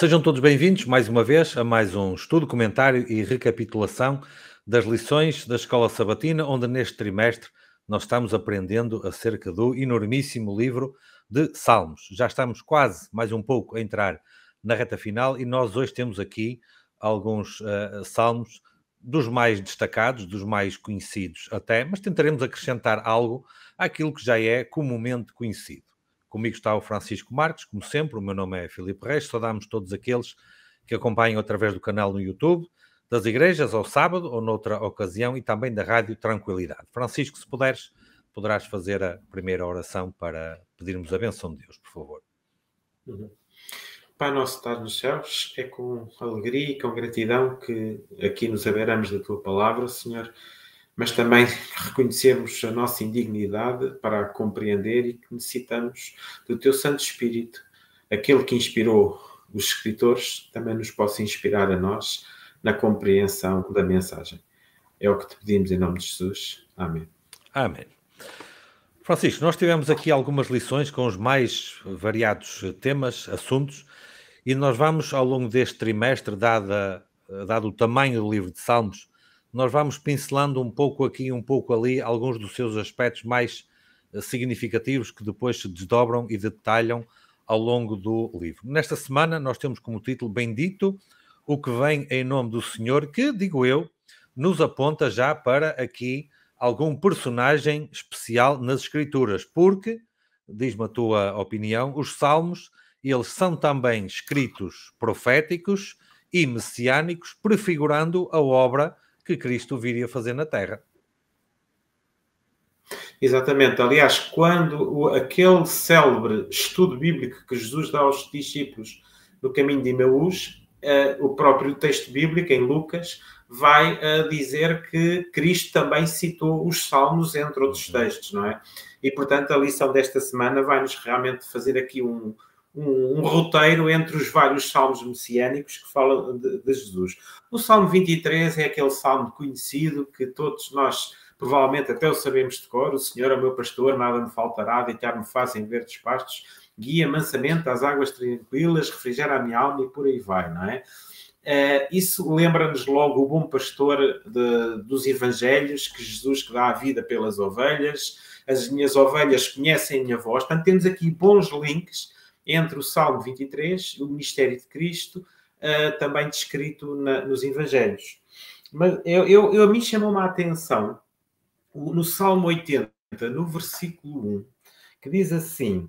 Sejam todos bem-vindos mais uma vez a mais um estudo, comentário e recapitulação das lições da Escola Sabatina, onde neste trimestre nós estamos aprendendo acerca do enormíssimo livro de Salmos. Já estamos quase, mais um pouco, a entrar na reta final e nós hoje temos aqui alguns uh, salmos dos mais destacados, dos mais conhecidos até, mas tentaremos acrescentar algo àquilo que já é comumente conhecido. Comigo está o Francisco Marques, como sempre, o meu nome é Filipe Reis, saudamos todos aqueles que acompanham através do canal no YouTube, das igrejas ao sábado ou noutra ocasião e também da Rádio Tranquilidade. Francisco, se puderes, poderás fazer a primeira oração para pedirmos a benção de Deus, por favor. Uhum. Pai nosso que estás nos céus, é com alegria e com gratidão que aqui nos aberamos da tua palavra, Senhor mas também reconhecemos a nossa indignidade para a compreender e que necessitamos do Teu Santo Espírito, aquele que inspirou os escritores, também nos possa inspirar a nós na compreensão da mensagem. É o que te pedimos em nome de Jesus. Amém. Amém. Francisco, nós tivemos aqui algumas lições com os mais variados temas, assuntos, e nós vamos, ao longo deste trimestre, dada, dado o tamanho do livro de Salmos, nós vamos pincelando um pouco aqui, um pouco ali, alguns dos seus aspectos mais eh, significativos que depois se desdobram e detalham ao longo do livro. Nesta semana, nós temos como título Bendito o que vem em nome do Senhor, que, digo eu, nos aponta já para aqui algum personagem especial nas Escrituras, porque, diz-me a tua opinião, os Salmos, eles são também escritos proféticos e messiânicos, prefigurando a obra que Cristo viria fazer na Terra. Exatamente. Aliás, quando aquele célebre estudo bíblico que Jesus dá aos discípulos no caminho de Emaús, eh, o próprio texto bíblico, em Lucas, vai eh, dizer que Cristo também citou os Salmos, entre outros uhum. textos, não é? E, portanto, a lição desta semana vai-nos realmente fazer aqui um, um, um, roteiro entre os vários salmos messiânicos que falam de, de, Jesus. O Salmo 23 é aquele salmo conhecido que todos nós provavelmente até o sabemos de cor: O Senhor é o meu pastor, nada me faltará, deitar-me fazem verdes pastos, guia mansamente às águas tranquilas, refrigera a minha alma e por aí vai, não é? Uh, isso lembra-nos logo o bom pastor de, dos evangelhos, que Jesus que dá a vida pelas ovelhas, as minhas ovelhas conhecem a minha voz. Portanto, temos aqui bons links entre o Salmo 23 e o ministério de Cristo, uh, também descrito na, nos Evangelhos. Mas eu, eu, eu a mim chamou-me a atenção no Salmo 80, no versículo 1, que diz assim: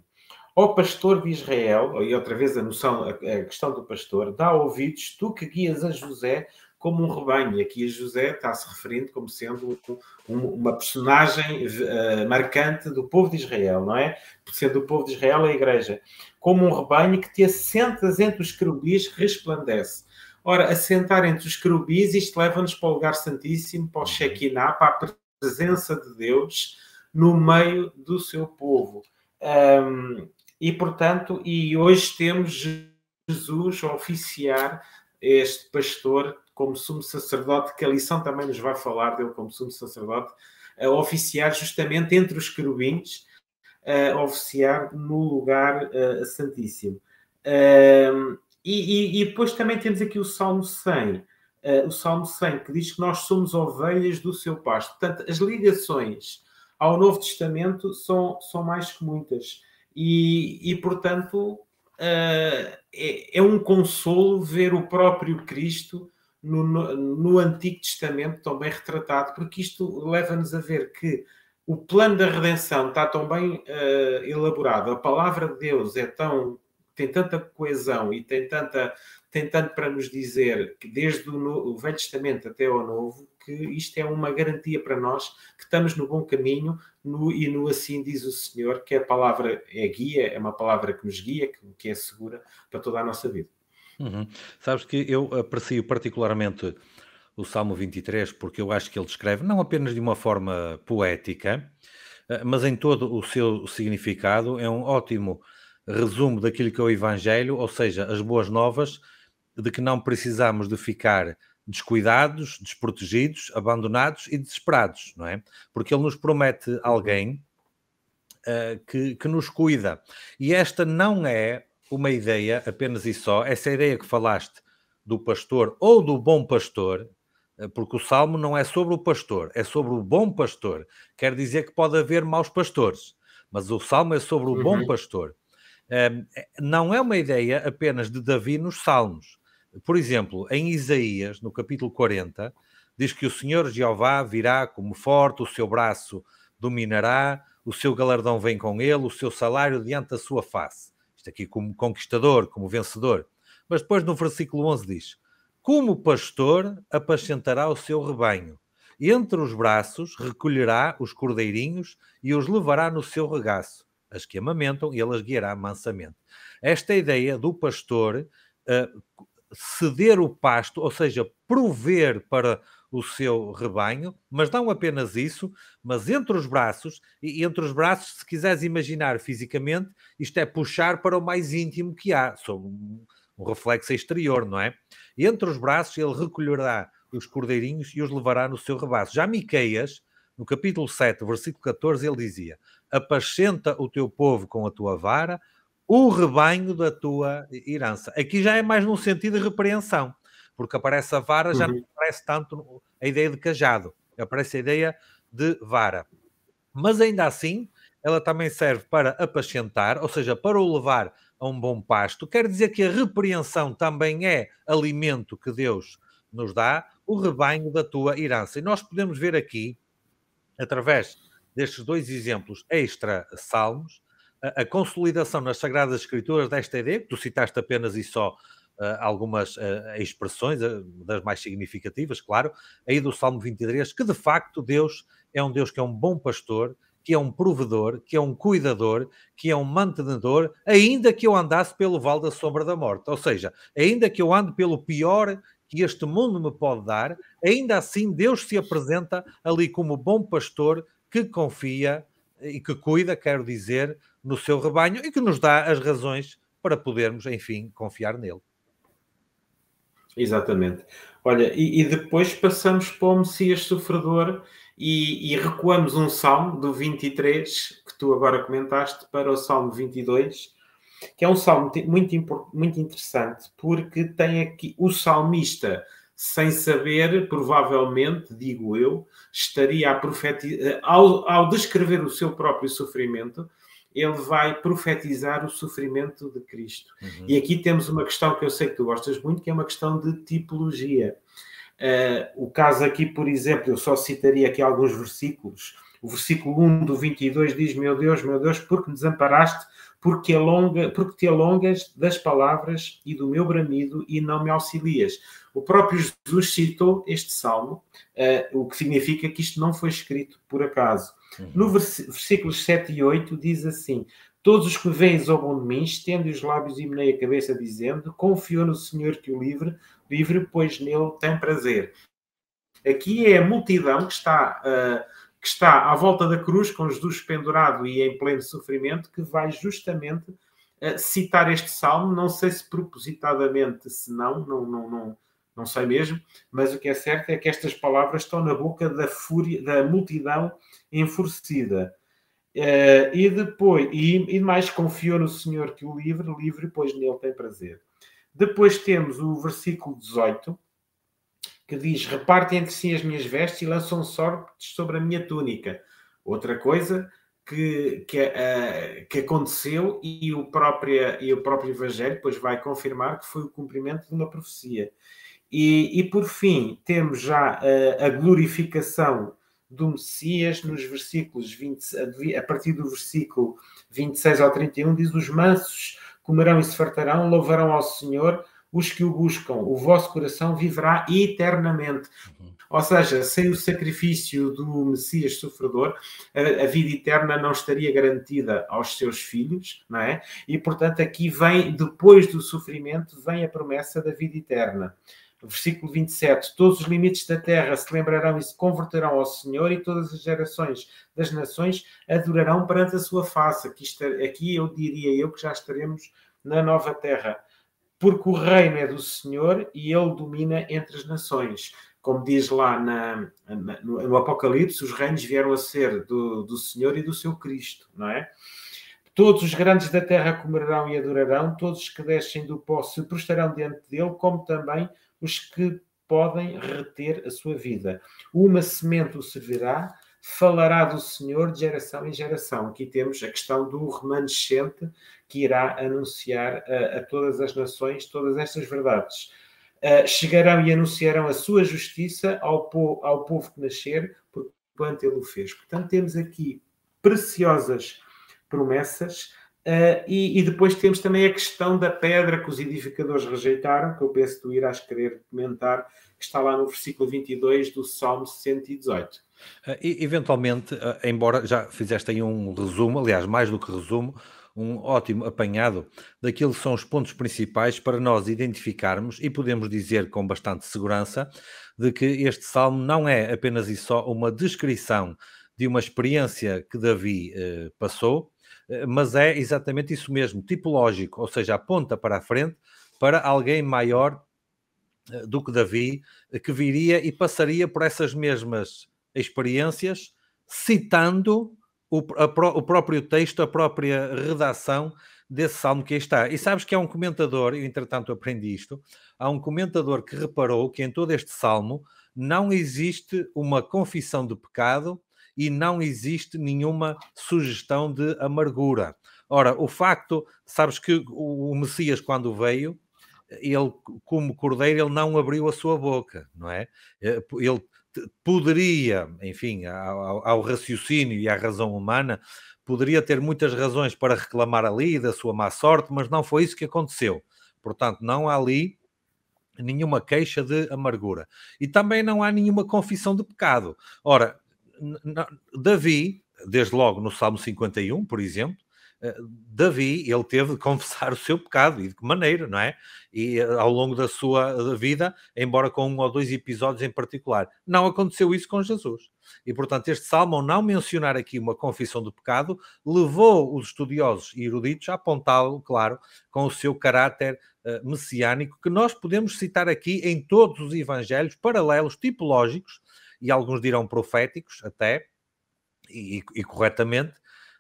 Ó pastor de Israel, e outra vez a noção, a, a questão do pastor, dá ouvidos, tu que guias a José como um rebanho. E aqui José está-se referindo como sendo uma personagem uh, marcante do povo de Israel, não é? Por sendo o povo de Israel a igreja. Como um rebanho que te assentas entre os querubins, resplandece. Ora, assentar entre os querubins, isto leva-nos para o lugar santíssimo, para o uhum. Shekinah, para a presença de Deus no meio do seu povo. Um, e, portanto, e hoje temos Jesus a oficiar este pastor como sumo sacerdote, que a lição também nos vai falar dele como sumo sacerdote, a oficiar justamente entre os querubins, a oficiar no lugar santíssimo. Um, e, e, e, depois também temos aqui o Salmo 100, uh, o Salmo 100, que diz que nós somos ovelhas do seu pasto. Portanto, as ligações ao Novo Testamento são, são mais que muitas. E, e portanto, uh, é, é, um consolo ver o próprio Cristo no, no Antigo Testamento tão bem retratado, porque isto leva-nos a ver que o plano da redenção está tão bem uh, elaborado, a palavra de Deus é tão tem tanta coesão e tem tanta tem tanto para nos dizer que desde o, no, o Velho Testamento até ao Novo que isto é uma garantia para nós que estamos no bom caminho no, e no assim diz o Senhor que é a palavra é guia é uma palavra que nos guia que, que é segura para toda a nossa vida Uhum. Sabes que eu aprecio particularmente o Salmo 23 porque eu acho que ele descreve não apenas de uma forma poética, eh, mas em todo o seu significado, é um ótimo resumo daquilo que é o Evangelho, ou seja, as boas novas de que não precisamos de ficar descuidados, desprotegidos, abandonados e desesperados, não é? Porque ele nos promete uhum. alguém uh, que, que nos cuida. E esta não é uma ideia apenas e só, essa ideia que falaste do pastor ou do bom pastor, eh, porque o salmo não é sobre o pastor, é sobre o bom pastor. Quer dizer que pode haver maus pastores, mas o salmo é sobre o uhum. bom pastor. Ehm, eh, não é uma ideia apenas de Davi nos salmos. Por exemplo, em Isaías, no capítulo 40, diz que o Senhor Jeová virá como forte, o seu braço dominará, o seu galardão vem com ele, o seu salário diante da sua face. Isto aqui como conquistador, como vencedor. Mas depois no versículo 11 diz: Como pastor apacentará o seu rebanho, entre os braços recolherá os cordeirinhos e os levará no seu regaço. As que amamentam, ele as guiará mansamente. Esta ideia do pastor uh, ceder o pasto, ou seja, prover para o seu rebanho, mas não apenas isso, mas entre os braços, e entre os braços, se quiseres imaginar fisicamente, isto é puxar para o mais íntimo que há, sob um, um reflexo exterior, não é? entre os braços ele recolherá os cordeirinhos e os levará no seu rebaço. Já Miqueias, no capítulo 7, versículo 14, ele dizia: Apascenta o teu povo com a tua vara, o rebanho da tua herança. Aqui já é mais num sentido de repreensão, porque aparece a vara, já uhum aparece tanto a ideia de cajado, aparece a ideia de vara. Mas ainda assim, ela também serve para apacentar, ou seja, para o levar a um bom pasto. Quer dizer que a repreensão também é alimento que Deus nos dá, o rebanho da tua herança. E nós podemos ver aqui, através destes dois exemplos extra-salmos, a, a consolidação nas Sagradas Escrituras desta ideia, que tu citaste apenas e só eh, algumas eh, expressões, eh, das mais significativas, claro, aí do Salmo 23, que de facto Deus é um Deus que é um bom pastor, que é um provedor, que é um cuidador, que é um mantenedor, ainda que eu andasse pelo vale da sombra da morte. Ou seja, ainda que eu ande pelo pior que este mundo me pode dar, ainda assim Deus se apresenta ali como bom pastor que confia e que cuida, quero dizer, no seu rebanho e que nos dá as razões para podermos, enfim, confiar nele. Exatamente. Olha, e, e depois passamos para o Messias Sofredor e, e, recuamos um salmo do 23, que tu agora comentaste, para o salmo 22, que é um salmo muito, muito interessante, porque tem aqui o salmista, sem saber, provavelmente, digo eu, estaria a profetizar, eh, ao, ao descrever o seu próprio sofrimento, ele vai profetizar o sofrimento de Cristo. Uhum. E aqui temos uma questão que eu sei que tu gostas muito, que é uma questão de tipologia. Uh, o caso aqui, por exemplo, eu só citaria aqui alguns versículos. O versículo 1 do 22 diz: Meu Deus, meu Deus, porque desamparaste porque, alonga, porque te alongas das palavras e do meu bramido e não me auxilias. O próprio Jesus citou este salmo, uh, o que significa que isto não foi escrito por acaso. Uhum. No vers versículos 7 e 8 diz assim: Todos os que vêm zombam de mim, estendem os lábios e meneia a cabeça, dizendo: Confio no Senhor que o livre, livre, pois nele tem prazer. Aqui é a multidão que está uh, que está à volta da cruz, com Jesus pendurado e em pleno sofrimento, que vai justamente uh, citar este salmo. Não sei se propositadamente, se não, não, não, não, não sei mesmo, mas o que é certo é que estas palavras estão na boca da fúria, da multidão enfurecida. Uh, e depois, e, e mais, confiou no Senhor que o livre, livre, pois nele tem prazer. Depois temos o versículo 18, que diz: Repartem entre si as minhas vestes e lançam sortes sobre a minha túnica. Outra coisa que, que, uh, que aconteceu e o, próprio, e o próprio Evangelho depois vai confirmar que foi o cumprimento de uma profecia. E, e por fim, temos já uh, a glorificação do Messias nos versículos 20, eh, a partir do versículo 26 ao 31, diz: Os mansos comerão e se fartarão, louvarão ao Senhor os que o buscam, o vosso coração viverá eternamente. Uhum. Ou seja, sem o sacrifício do Messias sofredor, a, a, vida eterna não estaria garantida aos seus filhos, não é? E portanto, aqui vem, depois do sofrimento, vem a promessa da vida eterna. Versículo 27: Todos os limites da terra se lembrarão e se converterão ao Senhor, e todas as gerações das nações adorarão perante a sua face. Aqui, aqui eu diria eu que já estaremos na nova terra porque o reino é do Senhor e ele domina entre as nações. Como diz lá na, na, no, Apocalipse, os reinos vieram a ser do, do Senhor e do seu Cristo, não é? Todos os grandes da terra comerão e adorarão, todos que descem do pó se prostrarão diante dele, como também os que podem reter a sua vida. Uma semente o servirá, falará do Senhor de geração em geração. Aqui temos a questão do remanescente que irá anunciar a, eh, a todas as nações todas estas verdades. Uh, chegarão e anunciarão a sua justiça ao, po ao povo que nascer, por quanto ele o fez. Portanto, temos aqui preciosas promessas. Uh, e, e, depois temos também a questão da pedra que os edificadores rejeitaram, que eu penso que tu irás querer comentar, que está lá no versículo 22 do Salmo 118. Ah, e, eventualmente, ah, embora já fizeste aí um resumo, aliás, mais do que resumo, um ótimo apanhado daquilo que são os pontos principais para nós identificarmos e podemos dizer com bastante segurança de que este salmo não é apenas e só uma descrição de uma experiência que Davi eh, passou, mas é exatamente isso mesmo, tipológico, ou seja, aponta para a frente para alguém maior do que Davi, que viria e passaria por essas mesmas experiências, citando o, a, o próprio texto, a própria redação desse salmo que aí está. E sabes que há um comentador, eu entretanto aprendi isto, há um comentador que reparou que em todo este salmo não existe uma confissão de pecado e não existe nenhuma sugestão de amargura. Ora, o facto, sabes que o Messias, quando veio, ele, como cordeiro, ele não abriu a sua boca, não é? Eh, ele poderia, enfim, ao, ao, raciocínio e à razão humana, poderia ter muitas razões para reclamar ali da sua má sorte, mas não foi isso que aconteceu. Portanto, não há ali nenhuma queixa de amargura. E também não há nenhuma confissão de pecado. Ora, Davi, desde logo no Salmo 51, por exemplo, Davi, ele teve de confessar o seu pecado e de que maneira, não é? E eh, ao longo da sua vida, embora com um ou dois episódios em particular. Não aconteceu isso com Jesus. E portanto, este salmo, ao não mencionar aqui uma confissão do pecado, levou os estudiosos e eruditos a apontá-lo, claro, com o seu caráter uh, messiânico, que nós podemos citar aqui em todos os evangelhos, paralelos tipológicos e alguns dirão proféticos até, e, e, corretamente,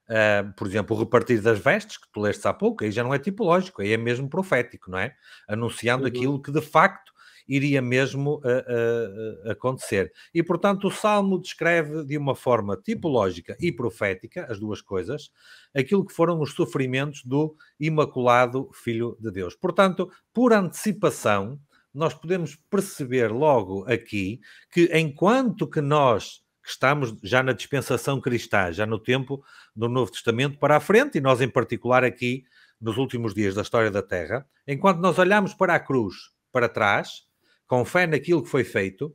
Uh, por exemplo, o repartir das vestes, que tu leste há pouco, aí já não é tipológico, aí é mesmo profético, não é? Anunciando uhum. aquilo que de facto iria mesmo uh, uh, acontecer. E, portanto, o Salmo descreve de uma forma tipológica e profética, as duas coisas, aquilo que foram os sofrimentos do Imaculado Filho de Deus. Portanto, por antecipação, nós podemos perceber logo aqui que enquanto que nós estamos já na dispensação cristã, já no tempo do Novo Testamento para a frente, e nós, em particular, aqui nos últimos dias da história da Terra, enquanto nós olhamos para a cruz para trás, com fé naquilo que foi feito,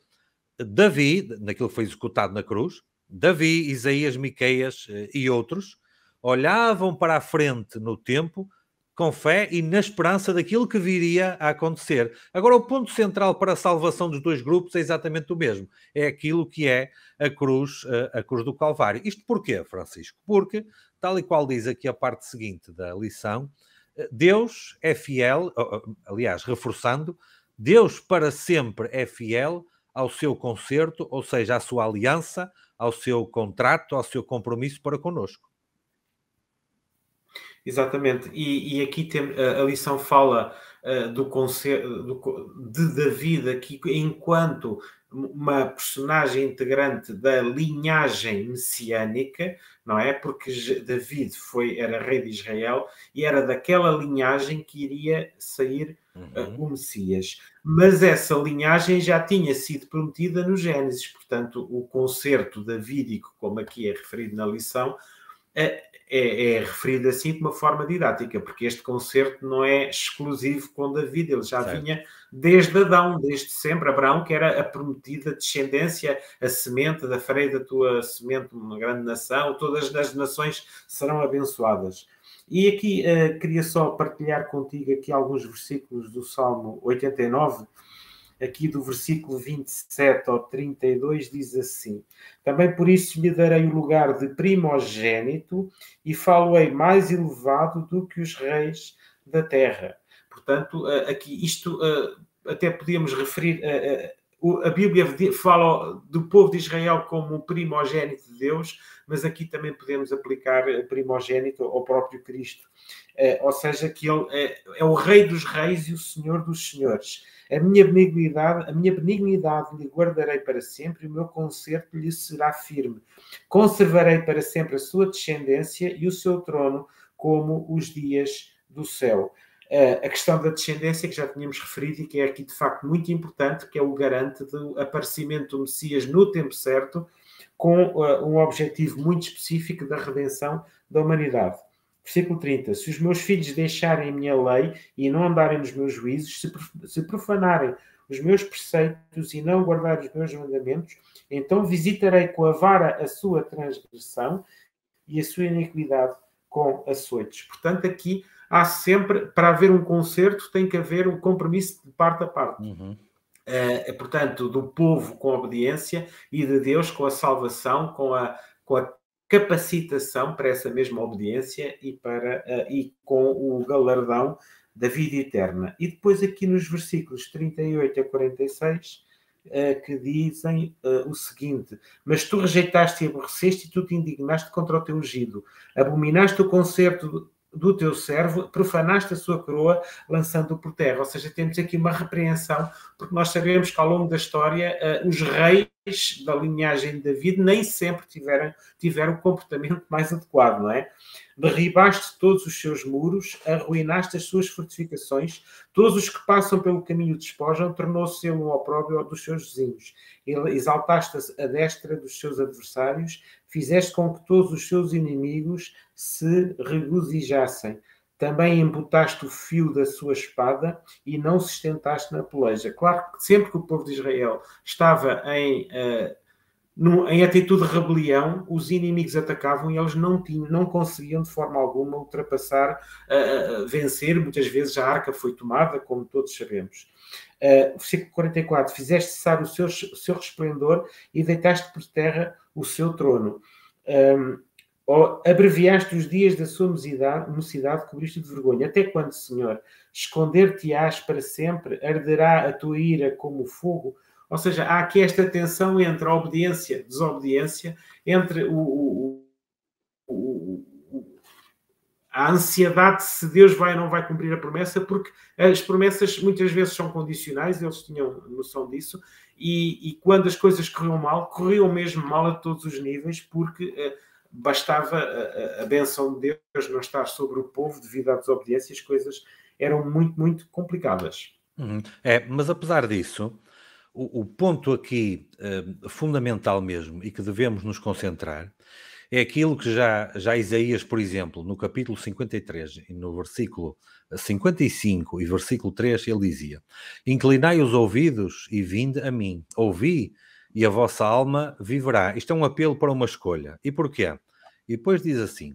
Davi, naquilo que foi executado na cruz, Davi, Isaías, Miqueias eh, e outros olhavam para a frente no tempo com fé e na esperança daquilo que viria a acontecer. Agora, o ponto central para a salvação dos dois grupos é exatamente o mesmo. É aquilo que é a cruz, eh, a cruz do Calvário. Isto porquê, Francisco? Porque, tal e qual diz aqui a parte seguinte da lição, eh, Deus é fiel, oh, oh, aliás, reforçando, Deus para sempre é fiel ao seu concerto, ou seja, à sua aliança, ao seu contrato, ao seu compromisso para conosco. Exatamente, e, e aqui tem, a lição fala uh, do conceito de David aqui enquanto uma personagem integrante da linhagem messiânica, não é? Porque David foi era rei de Israel e era daquela linhagem que iria sair eh, uhum. uh, o Messias. Mas essa linhagem já tinha sido prometida no Gênesis, portanto, o concerto davídico, como aqui é referido na lição, é, é, é, referido assim de uma forma didática, porque este concerto não é exclusivo com David, ele já certo. vinha desde Adão, desde sempre, Abraão, que era a prometida descendência, a semente, da farei da tua semente uma grande nação, todas as nações serão abençoadas. E aqui uh, queria só partilhar contigo aqui alguns versículos do Salmo 89, aqui do versículo 27 ao 32, diz assim: Também por isso lhe darei o lugar de primogênito e falo-ei mais elevado do que os reis da terra. Portanto, eh, aqui isto eh, até podíamos referir. Eh, a Bíblia fala do povo de Israel como o primogênito de Deus, mas aqui também podemos aplicar primogênito ao próprio Cristo. Ou seja, que ele é, é o Rei dos Reis e o Senhor dos Senhores a minha benignidade, a minha benignidade lhe guardarei para sempre e o meu conserto lhe será firme. Conservarei para sempre a sua descendência e o seu trono como os dias do céu. Uh, a questão da descendência que já tínhamos referido e que é aqui de facto muito importante, que é o garante do aparecimento do Messias no tempo certo, com uh, um objetivo muito específico da redenção da humanidade. Versículo 30. Se os meus filhos deixarem a minha lei e não andarem nos meus juízos, se profanarem os meus preceitos e não guardarem os meus mandamentos, então visitarei com a vara a sua transgressão e a sua iniquidade com açoites. Portanto, aqui há sempre, para haver um concerto, tem que haver um compromisso de parte a parte. Uhum. Uh, portanto, do povo com a obediência e de Deus com a salvação, com a, com a capacitação para essa mesma obediência e, para, uh, e com o galardão da vida eterna. E depois, aqui nos versículos 38 a 46, uh, eh, que dizem uh, o seguinte: Mas tu rejeitaste e aborreceste, e tu te indignaste contra o teu ungido, abominaste o concerto do teu servo, profanaste a sua coroa, lançando-o por terra. Ou seja, temos aqui uma repreensão, porque nós sabemos que ao longo da história eh, os reis da linhagem de David nem sempre tiveram, tiveram o comportamento mais adequado, não é? Derribaste todos os seus muros, arruinaste as suas fortificações, todos os que passam pelo caminho despojam, tornou-se ele um opróbrio dos seus vizinhos. exaltaste a destra dos seus adversários, fizeste com que todos os seus inimigos se regozijassem. Também embutaste o fio da sua espada e não sustentaste na peleja. Claro que sempre que o povo de Israel estava em, uh, eh, num, em atitude de rebelião, os inimigos atacavam e eles não, tinham, não conseguiam de forma alguma ultrapassar, uh, vencer. Muitas vezes a arca foi tomada, como todos sabemos. Uh, versículo 44: Fizeste cessar o seu, o seu resplendor e deitaste por terra o seu trono. Um, ou abreviaste os dias da sua mocidade, mocidade cobriste de vergonha. Até quando, Senhor? Esconder-te-ás para sempre? Arderá a tua ira como fogo? Ou seja, há aqui esta tensão entre a obediência, desobediência, entre o, o, o, a ansiedade se Deus vai ou não vai cumprir a promessa, porque as promessas muitas vezes são condicionais, eles tinham noção disso, e, e quando as coisas corriam mal, corriam mesmo mal a todos os níveis, porque eh, bastava a, a, benção de Deus não estar sobre o povo devido à desobediência, as coisas eram muito, muito complicadas. Uhum. É, mas apesar disso, o, o ponto aqui eh, fundamental mesmo e que devemos nos concentrar é aquilo que já, já Isaías, por exemplo, no capítulo 53, no versículo 55 e versículo 3, ele dizia: Inclinai os ouvidos e vinde a mim, ouvi, e a vossa alma viverá. Isto é um apelo para uma escolha. E porquê? E depois diz assim: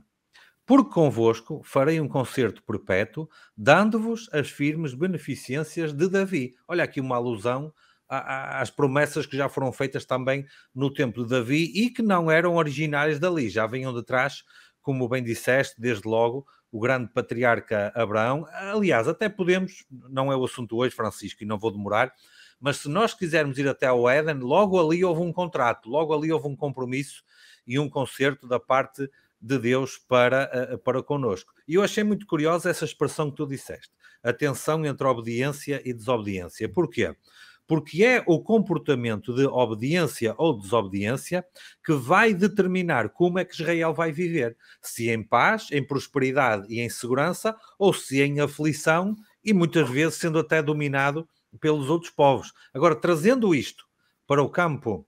Porque convosco farei um concerto perpétuo, dando-vos as firmes beneficências de Davi. Olha aqui uma alusão às promessas que já foram feitas também no tempo de Davi e que não eram originárias dali, já vinham de trás, como bem disseste, desde logo, o grande patriarca Abraão. Aliás, até podemos, não é o assunto hoje, Francisco, e não vou demorar, mas se nós quisermos ir até ao Éden, logo ali houve um contrato, logo ali houve um compromisso e um concerto da parte de Deus para, eh, para connosco. E eu achei muito curiosa essa expressão que tu disseste, a tensão entre obediência e desobediência. Porquê? porque é o comportamento de obediência ou desobediência que vai determinar como é que Israel vai viver, se em paz, em prosperidade e em segurança, ou se em aflição e muitas vezes sendo até dominado pelos outros povos. Agora, trazendo isto para o campo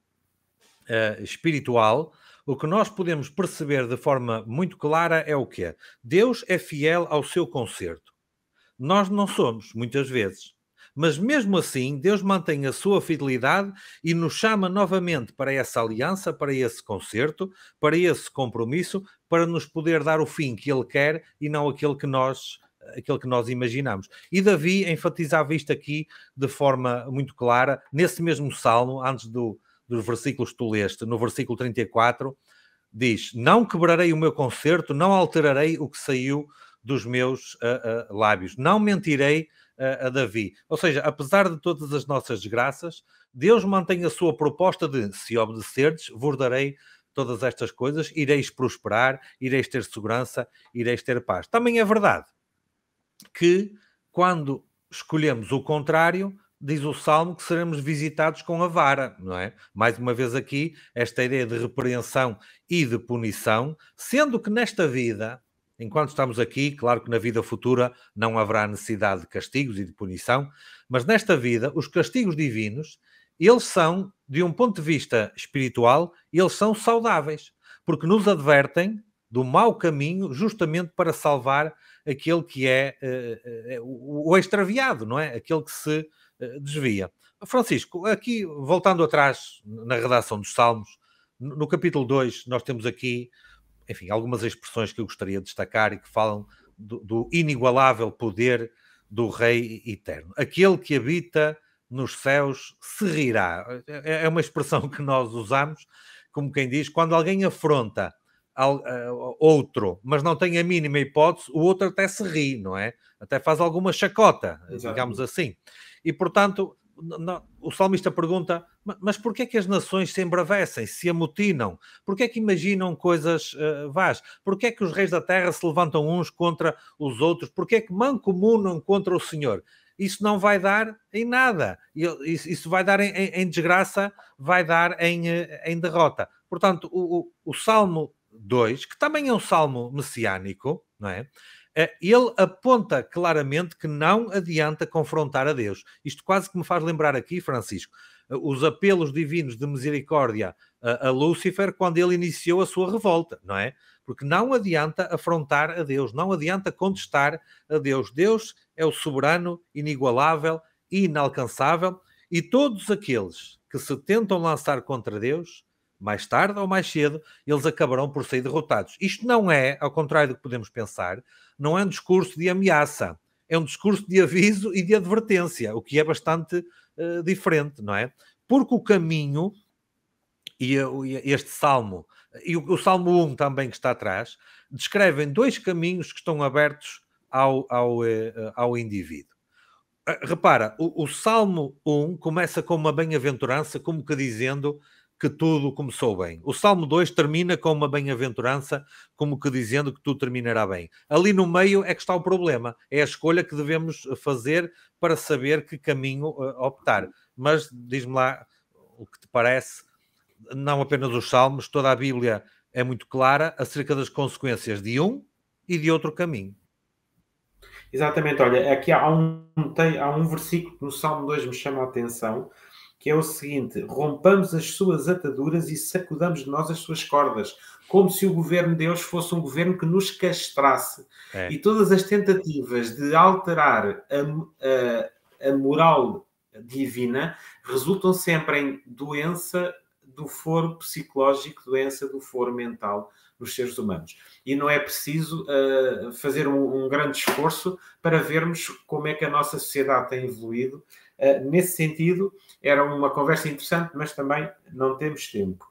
uh, espiritual, o que nós podemos perceber de forma muito clara é o que Deus é fiel ao seu concerto. Nós não somos, muitas vezes. Mas mesmo assim, Deus mantém a sua fidelidade e nos chama novamente para essa aliança, para esse concerto, para esse compromisso, para nos poder dar o fim que Ele quer e não aquele que nós aquele que nós imaginamos. E Davi enfatizava isto aqui de forma muito clara, nesse mesmo salmo, antes do, dos versículos que tu leste, no versículo 34, diz: Não quebrarei o meu concerto, não alterarei o que saiu dos meus uh, uh, lábios, não mentirei a, Davi. Ou seja, apesar de todas as nossas desgraças, Deus mantém a sua proposta de se obedecerdes, vos darei todas estas coisas, ireis prosperar, ireis ter segurança, ireis ter paz. Também é verdade que quando escolhemos o contrário, diz o Salmo que seremos visitados com a vara, não é? Mais uma vez aqui, esta ideia de repreensão e de punição, sendo que nesta vida Enquanto estamos aqui, claro que na vida futura não haverá necessidade de castigos e de punição, mas nesta vida, os castigos divinos, eles são, de um ponto de vista espiritual, eles são saudáveis, porque nos advertem do mau caminho justamente para salvar aquele que é uh, uh, o extraviado, não é? Aquele que se uh, desvia. Francisco, aqui, voltando atrás na redação dos Salmos, no capítulo 2, nós temos aqui enfim, algumas expressões que eu gostaria de destacar e que falam do, do inigualável poder do Rei Eterno. Aquele que habita nos céus se rirá. É, é uma expressão que nós usamos, como quem diz, quando alguém afronta eh, outro, mas não tem a mínima hipótese, o outro até se ri, não é? Até faz alguma chacota, Exato. digamos assim. E portanto, o salmista pergunta: mas porquê é que as nações se embravecem, se amotinam? Porquê é que imaginam coisas uh, vás? Porquê é que os reis da terra se levantam uns contra os outros? Porquê é que mancomunam contra o Senhor? Isso não vai dar em nada. Isso vai dar em, em, em desgraça, vai dar em, eh, em derrota. Portanto, o, o, o Salmo 2, que também é um salmo messiânico, não é? Eh, ele aponta claramente que não adianta confrontar a Deus. Isto quase que me faz lembrar aqui, Francisco, os apelos divinos de misericórdia a, a Lúcifer quando ele iniciou a sua revolta, não é? Porque não adianta afrontar a Deus, não adianta contestar a Deus. Deus é o soberano, inigualável e inalcançável, e todos aqueles que se tentam lançar contra Deus, mais tarde ou mais cedo, eles acabarão por sair derrotados. Isto não é, ao contrário do que podemos pensar, não é um discurso de ameaça, é um discurso de aviso e de advertência, o que é bastante eh, diferente, não é? Porque o caminho, e, eh, e este salmo, e o, o salmo 1 também que está atrás, descrevem dois caminhos que estão abertos ao, ao, eh, ao indivíduo. Repara, o, o Salmo 1 começa com uma bem-aventurança, como que dizendo que tudo começou bem. O Salmo 2 termina com uma bem-aventurança, como que dizendo que tudo terminará bem. Ali no meio é que está o problema, é a escolha que devemos fazer para saber que caminho eh, optar. Mas diz-me lá o que te parece, não apenas os Salmos, toda a Bíblia é muito clara acerca das consequências de um e de outro caminho. Exatamente, olha, aqui há um, tem, há um versículo que no Salmo 2 me chama a atenção, que é o seguinte: rompamos as suas ataduras e sacudamos de nós as suas cordas, como se o governo de Deus fosse um governo que nos castrasse. É. E todas as tentativas de alterar a, a, a moral divina resultam sempre em doença do foro psicológico, doença do foro mental nos seres humanos. E não é preciso uh, fazer um, um, grande esforço para vermos como é que a nossa sociedade tem evoluído eh, nesse sentido, era uma conversa interessante, mas também não temos tempo.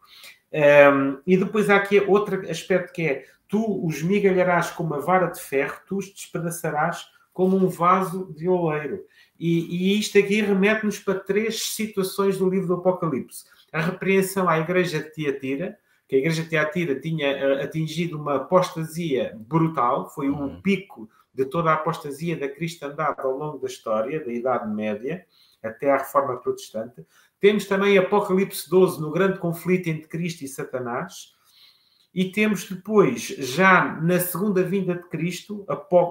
Um, ehm, e depois há aqui outro aspecto que é: tu os migalharás com uma vara de ferro, tu os despedaçarás como um vaso de oleiro. E, e isto aqui remete-nos para três situações do livro do Apocalipse: a repreensão à igreja de Tiatira, que a igreja de Tiatira tinha uh, atingido uma apostasia brutal, foi o uhum. um pico de toda a apostasia da cristandade ao longo da história, da Idade Média até à Reforma Protestante. Temos também Apocalipse 12, no grande conflito entre Cristo e Satanás. E temos depois, já na segunda vinda de Cristo,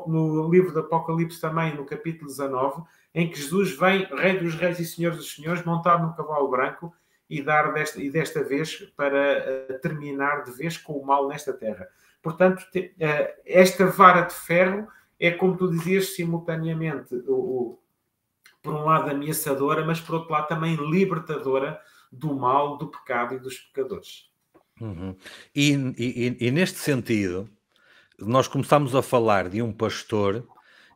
no livro do Apocalipse também, no capítulo 19, em que Jesus vem, Rei dos Reis e Senhor dos Senhores, montado num cavalo branco e, dar desta, e desta vez para eh, terminar de vez com o mal nesta terra. Portanto, eh, esta vara de ferro é, como tu dizias, simultaneamente, o, o, por um lado ameaçadora, mas por outro lado também libertadora do mal, do pecado e dos pecadores. Uhum. E, e, e, neste sentido, nós começamos a falar de um pastor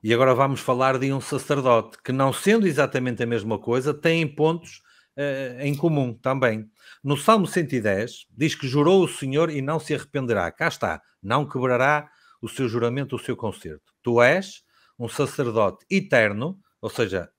e agora vamos falar de um sacerdote, que não sendo exatamente a mesma coisa, têm pontos uh, em comum também. No Salmo 110, diz que jurou o Senhor e não se arrependerá. Cá está, não quebrará o seu juramento, o seu concerto. Tu és um sacerdote eterno, ou seja,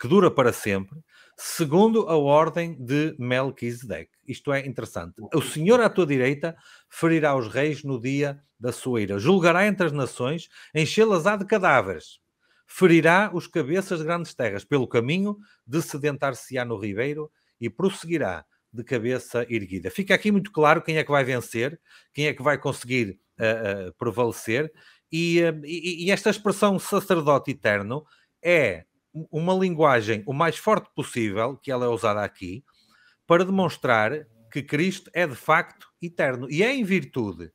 que dura para sempre, segundo a ordem de Melquisedeque. Isto é interessante. O Senhor à tua direita ferirá os reis no dia da sua ira, julgará entre as nações, enchê-las-á de cadáveres, ferirá os cabeças de grandes terras, pelo caminho, de sedentar se á no ribeiro e prosseguirá de cabeça erguida. Fica aqui muito claro quem é que vai vencer, quem é que vai conseguir uh, uh, prevalecer, e, uh, e, e, esta expressão sacerdote eterno é uma linguagem o mais forte possível, que ela é usada aqui, para demonstrar que Cristo é de facto eterno. E é em virtude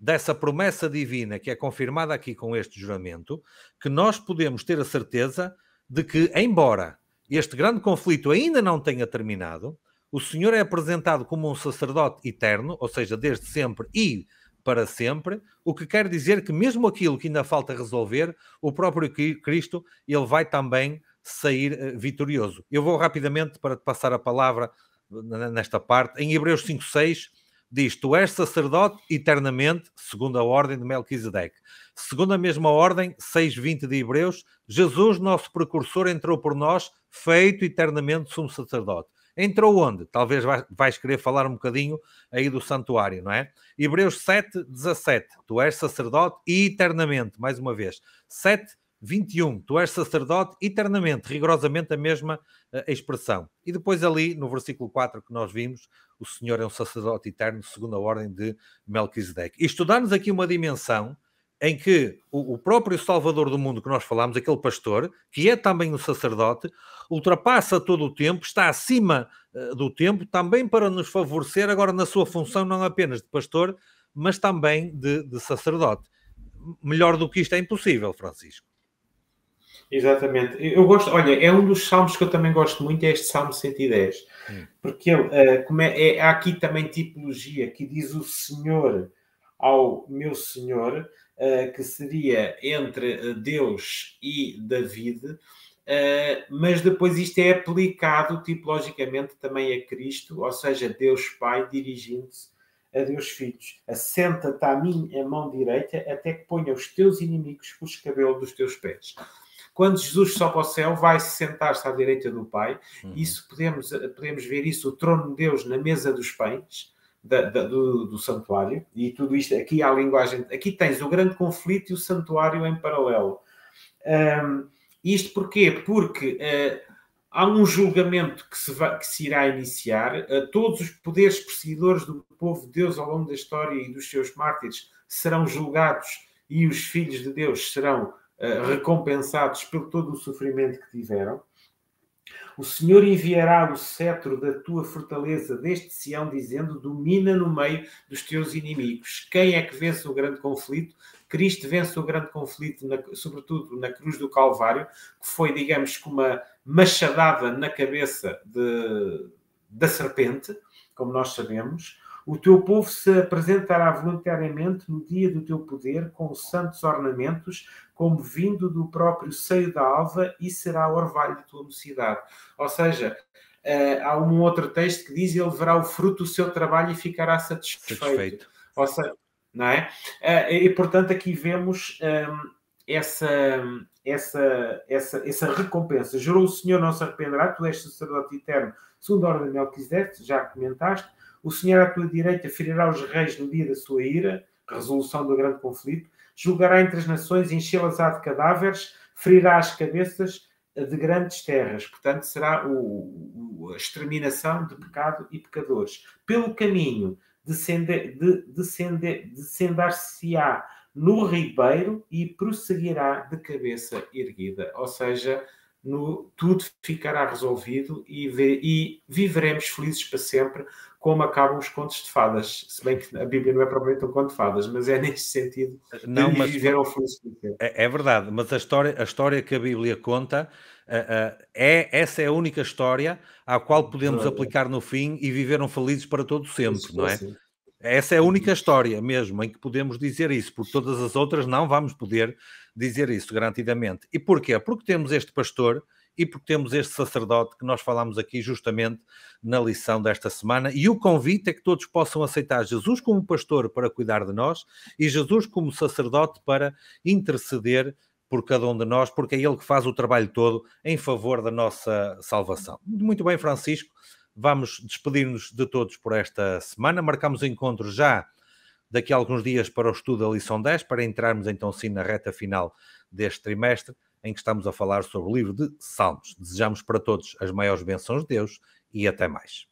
dessa promessa divina que é confirmada aqui com este juramento que nós podemos ter a certeza de que, embora este grande conflito ainda não tenha terminado, o Senhor é apresentado como um sacerdote eterno, ou seja, desde sempre e para sempre, o que quer dizer que mesmo aquilo que ainda falta resolver, o próprio Cristo, ele vai também sair eh, vitorioso. Eu vou rapidamente para te passar a palavra nesta parte. Em Hebreus 5:6 diz: "Tu és sacerdote eternamente, segundo a ordem de Melquisedeque". Segundo a mesma ordem, 6:20 de Hebreus, Jesus, nosso precursor, entrou por nós, feito eternamente sumo sacerdote. Entrou onde? Talvez vais querer falar um bocadinho aí do santuário, não é? Hebreus 7, 17. Tu és sacerdote e eternamente, mais uma vez. 7, 21. Tu és sacerdote eternamente, rigorosamente a mesma uh, expressão. E depois ali, no versículo 4 que nós vimos, o Senhor é um sacerdote eterno segundo a ordem de Melquisedeque. E estudar-nos aqui uma dimensão em que o, o, próprio Salvador do mundo que nós falámos, aquele pastor, que é também um sacerdote, ultrapassa todo o tempo, está acima uh, do tempo, também para nos favorecer, agora na sua função não apenas de pastor, mas também de, de sacerdote. Melhor do que isto é impossível, Francisco. Exatamente. Eu gosto, olha, é um dos salmos que eu também gosto muito, é este Salmo 110. Hum. Porque ele, uh, como é, é, há aqui também tipologia que diz o Senhor ao meu Senhor, eh, que seria entre eh, Deus e David, eh, mas depois isto é aplicado tipologicamente também a Cristo, ou seja, Deus Pai dirigindo-se a Deus Filhos. Assenta-te mim a mão direita até que ponha os teus inimigos por cabelos dos teus pés. Quando Jesus sobe ao céu, vai sentar-se à direita do Pai. Uhum. Isso podemos, podemos ver isso, o trono de Deus na mesa dos pães da, da, do, do, santuário, e tudo isto, aqui há a linguagem, aqui tens o grande conflito e o santuário em paralelo. Um, isto porquê? Porque uh, há um julgamento que se, vai, que se irá iniciar, uh, todos os poderes perseguidores do povo de Deus ao longo da história e dos seus mártires serão julgados e os filhos de Deus serão uh, recompensados pelo todo o sofrimento que tiveram. O Senhor enviará o cetro da tua fortaleza deste Sião, dizendo: Domina no meio dos teus inimigos. Quem é que vence o grande conflito? Cristo vence o grande conflito, na, sobretudo na cruz do Calvário, que foi, digamos, com uma machadada na cabeça de, da serpente, como nós sabemos. O teu povo se apresentará voluntariamente no dia do teu poder, com os santos ornamentos, como vindo do próprio seio da alva, e será orvalho da tua mocidade. Ou seja, eh, há um outro texto que diz: Ele verá o fruto do seu trabalho e ficará satisfeito. satisfeito. Ou seja, não é? Eh, e portanto, aqui vemos ehm, essa, essa, essa, essa recompensa. Jurou o Senhor, não se arrependerá, tu és sacerdote eterno, segundo a ordem de Melquisedeque, já comentaste o Senhor à tua direita ferirá os reis no dia da sua ira, resolução do grande conflito, julgará entre as nações, enchê-las-á de cadáveres, ferirá as cabeças de grandes terras. Portanto, será o, o, a exterminação de pecado e pecadores. Pelo caminho, descender-se-á de, no ribeiro e prosseguirá de cabeça erguida. Ou seja, no, tudo ficará resolvido e, e viveremos felizes para sempre, como acabam os contos de fadas. Se bem que a Bíblia não é propriamente um conto de fadas, mas é neste sentido de não, mas, viver ao É, é verdade, mas a história, a história que a Bíblia conta uh, uh, é essa é a única história à qual podemos não, é? aplicar é. no fim e viveram felizes para todo sempre, isso, não é? Assim. Essa é a única história mesmo em que podemos dizer isso, porque todas as outras não vamos poder dizer isso garantidamente. E porquê? Porque temos este pastor e porque temos este sacerdote que nós falámos aqui justamente na lição desta semana. E o convite é que todos possam aceitar Jesus como pastor para cuidar de nós e Jesus como sacerdote para interceder por cada um de nós, porque é ele que faz o trabalho todo em favor da nossa salvação. Muito bem, Francisco, vamos despedir-nos de todos por esta semana. Marcamos o encontro já daqui a alguns dias para o estudo da lição 10, para entrarmos então sim na reta final deste trimestre em que estamos a falar sobre o livro de Salmos. Desejamos para todos as maiores bênçãos de Deus e até mais.